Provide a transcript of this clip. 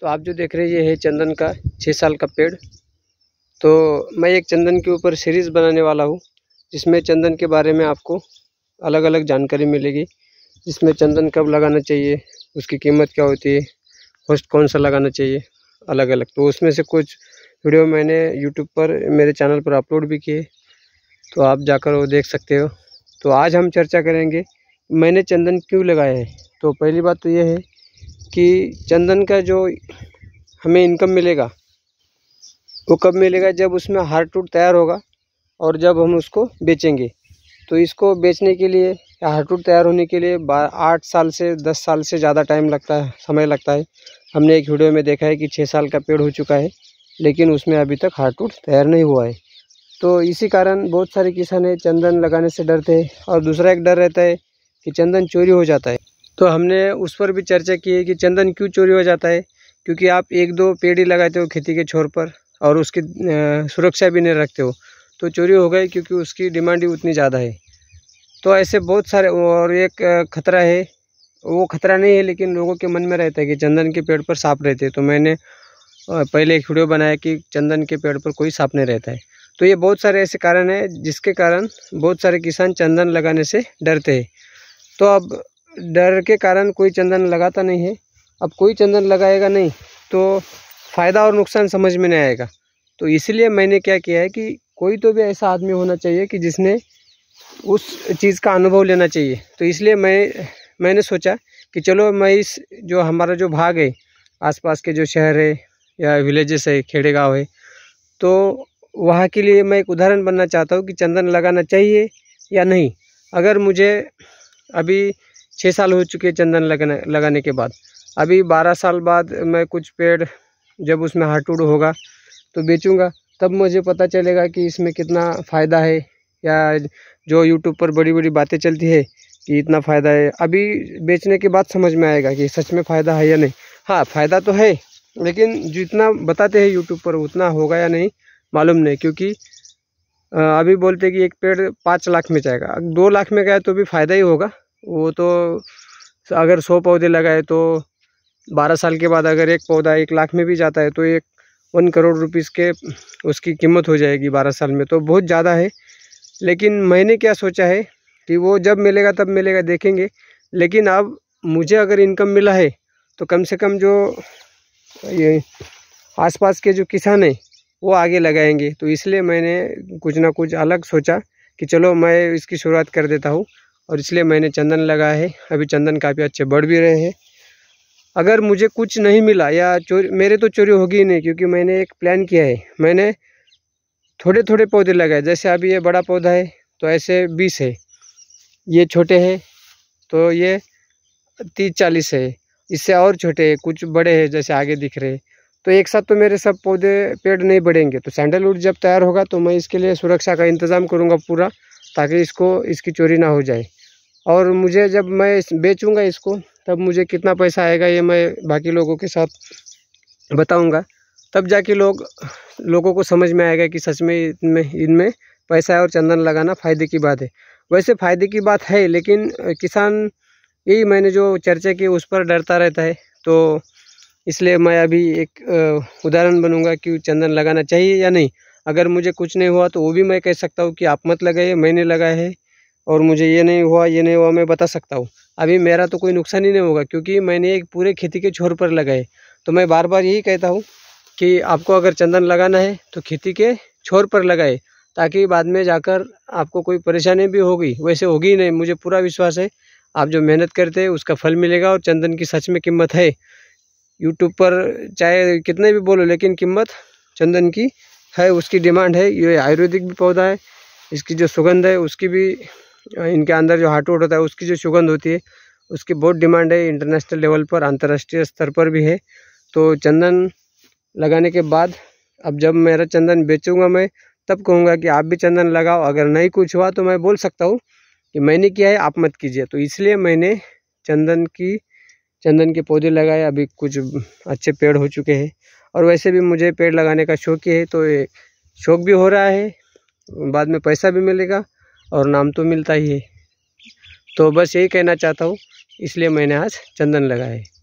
तो आप जो देख रहे हैं ये है चंदन का छः साल का पेड़ तो मैं एक चंदन के ऊपर सीरीज़ बनाने वाला हूँ जिसमें चंदन के बारे में आपको अलग अलग जानकारी मिलेगी जिसमें चंदन कब लगाना चाहिए उसकी कीमत क्या होती है होस्ट कौन सा लगाना चाहिए अलग अलग तो उसमें से कुछ वीडियो मैंने यूट्यूब पर मेरे चैनल पर अपलोड भी किए तो आप जाकर वो देख सकते हो तो आज हम चर्चा करेंगे मैंने चंदन क्यों लगाया है तो पहली बात तो ये है कि चंदन का जो हमें इनकम मिलेगा वो कब मिलेगा जब उसमें टूट तैयार होगा और जब हम उसको बेचेंगे तो इसको बेचने के लिए या टूट तैयार होने के लिए आठ साल से दस साल से ज़्यादा टाइम लगता है समय लगता है हमने एक वीडियो में देखा है कि छः साल का पेड़ हो चुका है लेकिन उसमें अभी तक टूट तैयार नहीं हुआ है तो इसी कारण बहुत सारे किसान चंदन लगाने से डरते हैं और दूसरा एक डर रहता है कि चंदन चोरी हो जाता है तो हमने उस पर भी चर्चा की है कि चंदन क्यों चोरी हो जाता है क्योंकि आप एक दो पेड़ ही लगाते हो खेती के छोर पर और उसकी सुरक्षा भी नहीं रखते हो तो चोरी हो गई क्योंकि उसकी डिमांड ही उतनी ज़्यादा है तो ऐसे बहुत सारे और एक खतरा है वो खतरा नहीं है लेकिन लोगों के मन में रहता है कि चंदन के पेड़ पर सांप रहते हैं तो मैंने पहले एक वीडियो बनाया कि चंदन के पेड़ पर कोई सांप नहीं रहता है तो ये बहुत सारे ऐसे कारण हैं जिसके कारण बहुत सारे किसान चंदन लगाने से डरते हैं तो अब डर के कारण कोई चंदन लगाता नहीं है अब कोई चंदन लगाएगा नहीं तो फ़ायदा और नुकसान समझ में नहीं आएगा तो इसलिए मैंने क्या किया है कि कोई तो भी ऐसा आदमी होना चाहिए कि जिसने उस चीज़ का अनुभव लेना चाहिए तो इसलिए मैं मैंने सोचा कि चलो मैं इस जो हमारा जो भाग है आसपास के जो शहर है या विलेजेस है खेड़े गाँव है तो वहाँ के लिए मैं एक उदाहरण बनना चाहता हूँ कि चंदन लगाना चाहिए या नहीं अगर मुझे अभी छः साल हो चुके चंदन लगने लगाने के बाद अभी बारह साल बाद मैं कुछ पेड़ जब उसमें हाटूड होगा तो बेचूंगा तब मुझे पता चलेगा कि इसमें कितना फ़ायदा है या जो यूट्यूब पर बड़ी बड़ी बातें चलती है कि इतना फ़ायदा है अभी बेचने के बाद समझ में आएगा कि सच में फ़ायदा है या नहीं हाँ फ़ायदा तो है लेकिन जितना बताते हैं यूट्यूब पर उतना होगा या नहीं मालूम नहीं क्योंकि अभी बोलते कि एक पेड़ पाँच लाख में जाएगा दो लाख में गया तो भी फ़ायदा ही होगा वो तो अगर सौ पौधे लगाए तो बारह साल के बाद अगर एक पौधा एक लाख में भी जाता है तो एक वन करोड़ रुपीस के उसकी कीमत हो जाएगी बारह साल में तो बहुत ज़्यादा है लेकिन मैंने क्या सोचा है कि वो जब मिलेगा तब मिलेगा देखेंगे लेकिन अब मुझे अगर इनकम मिला है तो कम से कम जो ये आसपास के जो किसान हैं वो आगे लगाएंगे तो इसलिए मैंने कुछ ना कुछ अलग सोचा कि चलो मैं इसकी शुरुआत कर देता हूँ और इसलिए मैंने चंदन लगाया है अभी चंदन काफ़ी अच्छे बढ़ भी रहे हैं अगर मुझे कुछ नहीं मिला या चोरी मेरे तो चोरी होगी ही नहीं क्योंकि मैंने एक प्लान किया है मैंने थोड़े थोड़े पौधे लगाए जैसे अभी ये बड़ा पौधा है तो ऐसे बीस है ये छोटे हैं तो ये तीस चालीस है इससे और छोटे है कुछ बड़े हैं जैसे आगे दिख रहे तो एक साथ तो मेरे सब पौधे पेड़ नहीं बढ़ेंगे तो सैंडलवुड जब तैयार होगा तो मैं इसके लिए सुरक्षा का इंतज़ाम करूँगा पूरा ताकि इसको इसकी चोरी ना हो जाए और मुझे जब मैं बेचूंगा बेचूँगा इसको तब मुझे कितना पैसा आएगा ये मैं बाकी लोगों के साथ बताऊँगा तब जाके लोग लोगों को समझ में आएगा कि सच में इनमें इनमें पैसा और चंदन लगाना फ़ायदे की बात है वैसे फ़ायदे की बात है लेकिन किसान यही मैंने जो चर्चा की उस पर डरता रहता है तो इसलिए मैं अभी एक उदाहरण बनूंगा कि चंदन लगाना चाहिए या नहीं अगर मुझे कुछ नहीं हुआ तो वो भी मैं कह सकता हूँ कि आप मत लगाइए मैंने लगाया है और मुझे ये नहीं हुआ ये नहीं हुआ मैं बता सकता हूँ अभी मेरा तो कोई नुकसान ही नहीं होगा क्योंकि मैंने एक पूरे खेती के छोर पर लगाए तो मैं बार बार यही कहता हूँ कि आपको अगर चंदन लगाना है तो खेती के छोर पर लगाए ताकि बाद में जाकर आपको कोई परेशानी भी होगी वैसे होगी ही नहीं मुझे पूरा विश्वास है आप जो मेहनत करते हैं उसका फल मिलेगा और चंदन की सच में कीमत है यूट्यूब पर चाहे कितने भी बोलो लेकिन कीमत चंदन की है उसकी डिमांड है ये आयुर्वेदिक भी पौधा है इसकी जो सुगंध है उसकी भी इनके अंदर जो हार्टवुड होता है उसकी जो सुगंध होती है उसकी बहुत डिमांड है इंटरनेशनल लेवल पर अंतर्राष्ट्रीय स्तर पर भी है तो चंदन लगाने के बाद अब जब मेरा चंदन बेचूंगा मैं तब कहूँगा कि आप भी चंदन लगाओ अगर नहीं कुछ हुआ तो मैं बोल सकता हूँ कि मैंने किया है आप मत कीजिए तो इसलिए मैंने चंदन की चंदन के पौधे लगाए अभी कुछ अच्छे पेड़ हो चुके हैं और वैसे भी मुझे पेड़ लगाने का शौक़ ही है तो शौक़ भी हो रहा है बाद में पैसा भी मिलेगा और नाम तो मिलता ही है तो बस यही कहना चाहता हूँ इसलिए मैंने आज चंदन लगाया